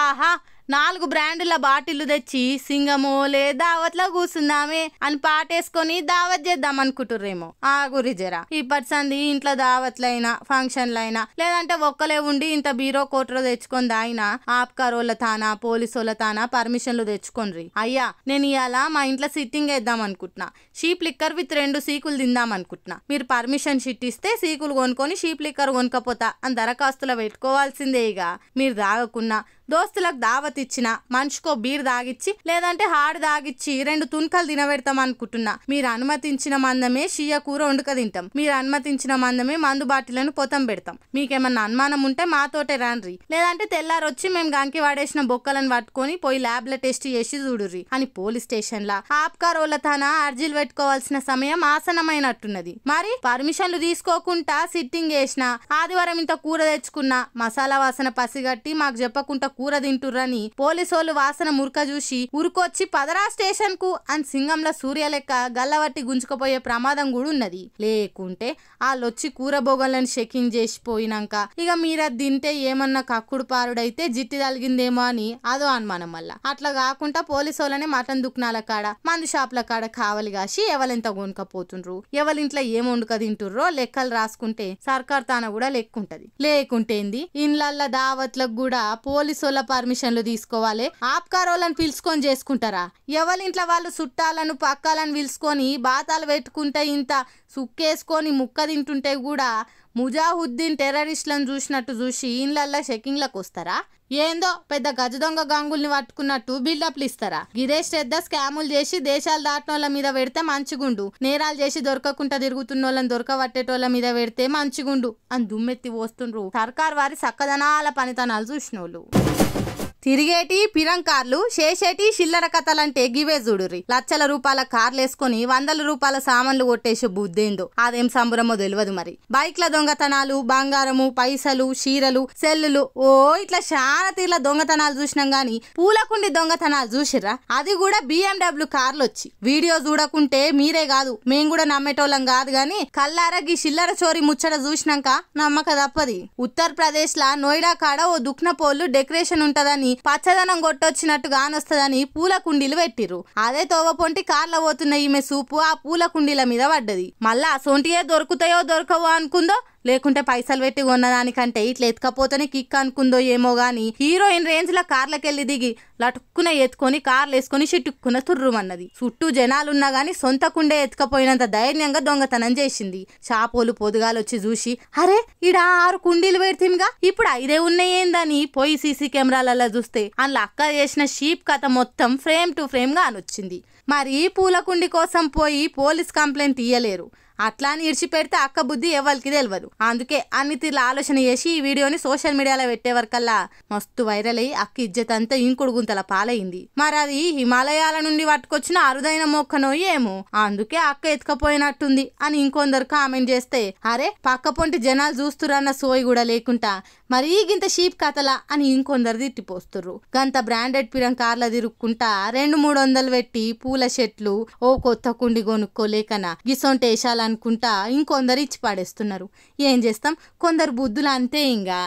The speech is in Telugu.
ఆహా నాలుగు బ్రాండ్ల బాటిల్లు తెచ్చి సింగమో లే దావత్లో కూర్చుందామే అని పాటేసుకొని దావత్ చేద్దాం అనుకుంటుర్రేమో ఆ జర ఇప్పటి సంది ఇంట్లో దావత్లైనా ఫంక్షన్లైనా లేదంటే ఒక్కలే ఉండి ఇంత బీరో కోటలో తెచ్చుకొని దాయినా ఆప్కారోళ్ళ తానా పోలీసోళ్ళ తానా పర్మిషన్లు తెచ్చుకోండ్రి అయ్యా నేను ఇవాళ మా ఇంట్లో సిట్టింగ్ వేద్దాం అనుకుంటున్నా షీప్ లిక్కర్ విత్ రెండు సీకులు తిందాం అనుకుంటున్నా మీరు పర్మిషన్ షిట్ ఇస్తే సీకులు కొనుక్కొని షీప్ లిక్కర్ కొనుకపోతా అని దరఖాస్తులో పెట్టుకోవాల్సిందే ఇక మీరు తాగకుండా దోస్తులకు దావత్ ఇచ్చిన మనిషికో బీర్ దాగిచ్చి లేదంటే హాడు దాగిచ్చి రెండు తుణకలు తినబెడతాం అనుకుంటున్నా మీరు అనుమతించిన మందమే షియ కూర వండుక తింటాం మీరు అనుమతించిన మందమే మందు బాటిలను పొతం పెడతాం మీకేమన్నా అనుమానం ఉంటే మాతోటే రాన్రి లేదంటే తెల్లారొచ్చి మేము గంకి వాడేసిన బొక్కలను పట్టుకొని పోయి లో టెస్ట్ చేసి చూడుర్రి అని పోలీస్ స్టేషన్ల ఆప్కార్ తన అర్జీలు పెట్టుకోవాల్సిన సమయం ఆసనమైనట్టున్నది మరి పర్మిషన్లు తీసుకోకుండా సిట్టింగ్ చేసిన ఆదివారం ఇంత కూర తెచ్చుకున్నా మసాలా వాసన పసిగట్టి మాకు చెప్పకుండా కూర తింటుర్రని పోలీసోళ్ళు వాసన మురక చూసి ఉరుకొచ్చి పదరా స్టేషన్ కు అని సింగంల సూర్య లెక్క గల్లవట్టి గుంజుకుపోయే ప్రమాదం కూడా ఉన్నది లేకుంటే వాళ్ళొచ్చి కూర బొగలను చెకింగ్ చేసిపోయినాక ఇక అది తింటే ఏమన్నా కక్కుడు పారుడైతే జిట్టి తలిగిందేమో అని అదో అనుమానం మళ్ళా అట్లా కాకుండా వాళ్ళని మటన్ దుక్నాల కాడ మందు షాప్ల కాడ కావలి కాసి ఎవలెంత కొనుకపోతుండ్రు ఎవలింట్లో ఏం వండుక తింటుర్రో లెక్కలు రాసుకుంటే సర్కార్ తాన కూడా లెక్కుంటది లేకుంటేంది ఇండ్లల్ల దావత్లకు కూడా పోలీసు వాళ్ళ పర్మిషన్లు తీసుకోవాలి ఆప్కార్ వాళ్ళని పిలుచుకొని చేసుకుంటారా ఎవరి ఇంట్లో వాళ్ళు చుట్టాలను పక్కాలను పిలుచుకొని బాతాలు పెట్టుకుంటే ఇంత సుక్కేసుకొని ముక్క తింటుంటే కూడా ముజాహుద్దీన్ టెర్రరిస్టులను చూసినట్టు చూసి ఇండ్లల్లో షెకింగ్లకు వస్తారా ఏందో పెద్ద గజ దొంగ గంగుల్ని పట్టుకున్నట్టు బిల్డప్లు ఇస్తారా గిరేష్ శ్రద్ధ స్కాములు చేసి దేశాలు దాటినోళ్ళ మీద పెడితే మంచిగుండు నేరాలు చేసి దొరకకుండా తిరుగుతున్న వాళ్ళని దొరకబట్టేటోళ్ళ మీద పెడితే మంచిగుండు అని దుమ్మెత్తి పోస్తుండ్రు సర్కార్ వారి సక్కదనాల పనితనాలు చూసిన వాళ్ళు తిరిగేటి పిరం కార్లు చేసేటి చిల్లర కథలంటే గివే చూడురి లక్షల రూపాయల కార్లేసుకొని వందల రూపాయల సామాన్లు కొట్టేసి బుద్ధేందో అదేం సంబరమో తెలియదు మరి బైక్ల దొంగతనాలు బంగారము పైసలు చీరలు సెల్లులు ఓ ఇట్లా చాలా తీర్ల దొంగతనాలు చూసినాం గాని పూలకుండి దొంగతనాలు చూసిర్రా అది కూడా బిఎండబ్ల్యూ కార్లు వచ్చి వీడియో చూడకుంటే మీరే కాదు మేము కూడా నమ్మేటోళ్ళం కాదు గాని కల్లారగి చిల్లర చోరీ ముచ్చట చూసినాక నమ్మక తప్పది ఉత్తరప్రదేశ్ లా నోయిడా కాడ ఓ పోల్లు డెకరేషన్ ఉంటదని పచ్చదనం కొట్టొచ్చినట్టు గానొస్తదని పూల కుండీలు పెట్టిర్రు అదే పొంటి కార్ల పోతున్న ఈమె సూపు ఆ పూల కుండీల మీద పడ్డది మళ్ళా అసొంటియే దొరుకుతాయో దొరకవో అనుకుందో లేకుంటే పైసలు పెట్టి కొన్నదానికంటే ఇట్లా ఎత్తుకపోతేనే కిక్ అనుకుందో ఏమో గానీ హీరోయిన్ రేంజ్ లో కార్లకెళ్ళి దిగి లటుక్కున ఎత్తుకొని కార్లు వేసుకొని చిట్టుక్కున తుర్రుమన్నది చుట్టూ జనాలున్నా గానీ సొంత కుండే ఎత్తుకపోయినంత ధైర్యంగా దొంగతనం చేసింది చాపోలు వచ్చి చూసి అరే ఇడ ఆరు కుండీలు పెడితేగా ఇప్పుడు ఐదే ఉన్నాయేందని పోయి సీసీ కెమెరాలలో చూస్తే అందులో అక్క చేసిన షీప్ కథ మొత్తం ఫ్రేమ్ టు ఫ్రేమ్ గా అనొచ్చింది మరి పూల కుండి కోసం పోయి పోలీస్ కంప్లైంట్ తీయలేరు అట్లా అని ఇడిచి పెడితే అక్క బుద్ధి ఎవరికి తెలియదు అందుకే అన్ని తీర్ల ఆలోచన చేసి ఈ వీడియోని సోషల్ మీడియాలో పెట్టే మస్తు వైరల్ అయ్యి అక్క ఇజ్జత్ అంతా ఇంకుడు గుంతల పాలైంది మరి అది హిమాలయాల నుండి పట్టుకొచ్చిన అరుదైన మొక్కనో ఏమో అందుకే అక్క ఎత్తుకపోయినట్టుంది అని ఇంకొందరు కామెంట్ చేస్తే అరే పక్క పొంటి జనాలు చూస్తురన్న సోయి కూడా లేకుండా మరి గింత షీప్ కథలా అని ఇంకొందరు తిట్టిపోస్తుర్రు గంత బ్రాండెడ్ పిరం కార్ల తిరుక్కుంటా రెండు మూడు వందలు పెట్టి పూల చెట్లు ఓ కొత్త కుండి కొనుక్కోలేకనా గిసొంటి వేషాలను అనుకుంటా ఇంకొందరు ఇచ్చి పాడేస్తున్నారు ఏం చేస్తాం కొందరు బుద్ధులు అంతే ఇంకా